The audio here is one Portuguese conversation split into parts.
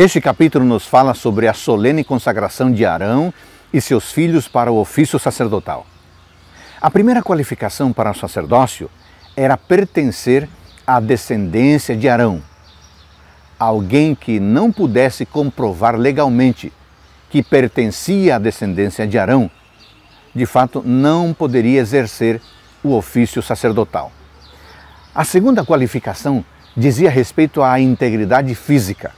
Este capítulo nos fala sobre a solene consagração de Arão e seus filhos para o ofício sacerdotal. A primeira qualificação para o sacerdócio era pertencer à descendência de Arão, alguém que não pudesse comprovar legalmente que pertencia à descendência de Arão, de fato não poderia exercer o ofício sacerdotal. A segunda qualificação dizia respeito à integridade física.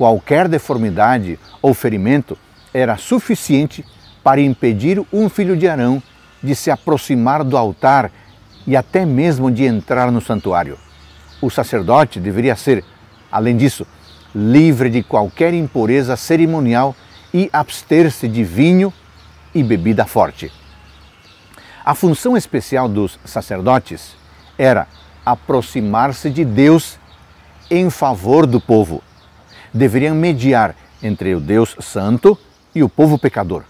Qualquer deformidade ou ferimento era suficiente para impedir um filho de Arão de se aproximar do altar e até mesmo de entrar no santuário. O sacerdote deveria ser, além disso, livre de qualquer impureza cerimonial e abster-se de vinho e bebida forte. A função especial dos sacerdotes era aproximar-se de Deus em favor do povo deveriam mediar entre o Deus Santo e o povo pecador.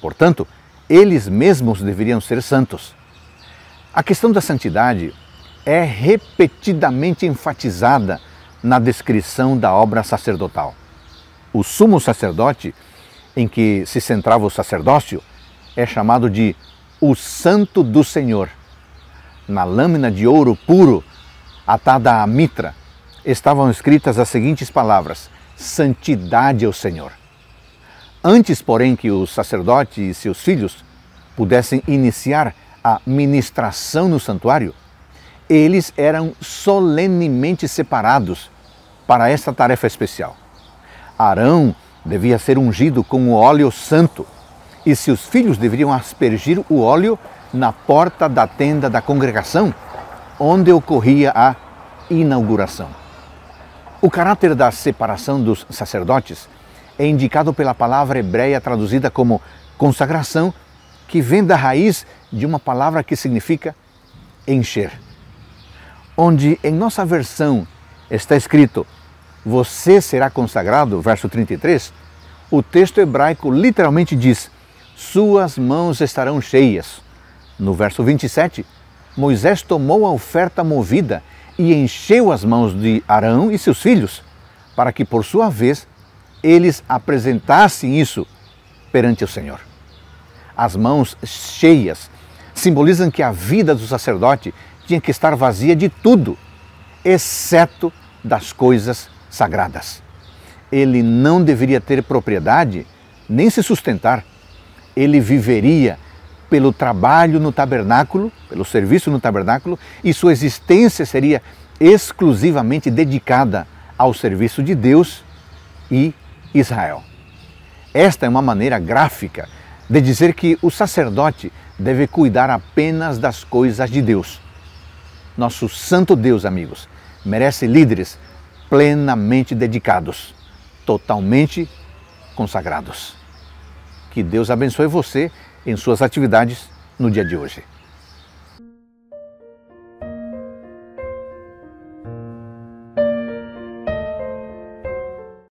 Portanto, eles mesmos deveriam ser santos. A questão da santidade é repetidamente enfatizada na descrição da obra sacerdotal. O sumo sacerdote, em que se centrava o sacerdócio, é chamado de o Santo do Senhor. Na lâmina de ouro puro atada à mitra, estavam escritas as seguintes palavras: Santidade ao Senhor. Antes, porém, que o sacerdote e seus filhos pudessem iniciar a ministração no santuário, eles eram solenemente separados para esta tarefa especial. Arão devia ser ungido com o óleo santo e seus filhos deveriam aspergir o óleo na porta da tenda da congregação, onde ocorria a inauguração. O caráter da separação dos sacerdotes é indicado pela palavra hebreia traduzida como consagração, que vem da raiz de uma palavra que significa encher. Onde em nossa versão está escrito: Você será consagrado, verso 33, o texto hebraico literalmente diz: Suas mãos estarão cheias. No verso 27, Moisés tomou a oferta movida e encheu as mãos de Arão e seus filhos, para que, por sua vez, eles apresentassem isso perante o Senhor. As mãos cheias simbolizam que a vida do sacerdote tinha que estar vazia de tudo, exceto das coisas sagradas. Ele não deveria ter propriedade nem se sustentar. Ele viveria pelo trabalho no tabernáculo, pelo serviço no tabernáculo, e sua existência seria exclusivamente dedicada ao serviço de Deus e Israel. Esta é uma maneira gráfica de dizer que o sacerdote deve cuidar apenas das coisas de Deus. Nosso santo Deus, amigos, merece líderes plenamente dedicados, totalmente consagrados. Que Deus abençoe você em suas atividades no dia de hoje.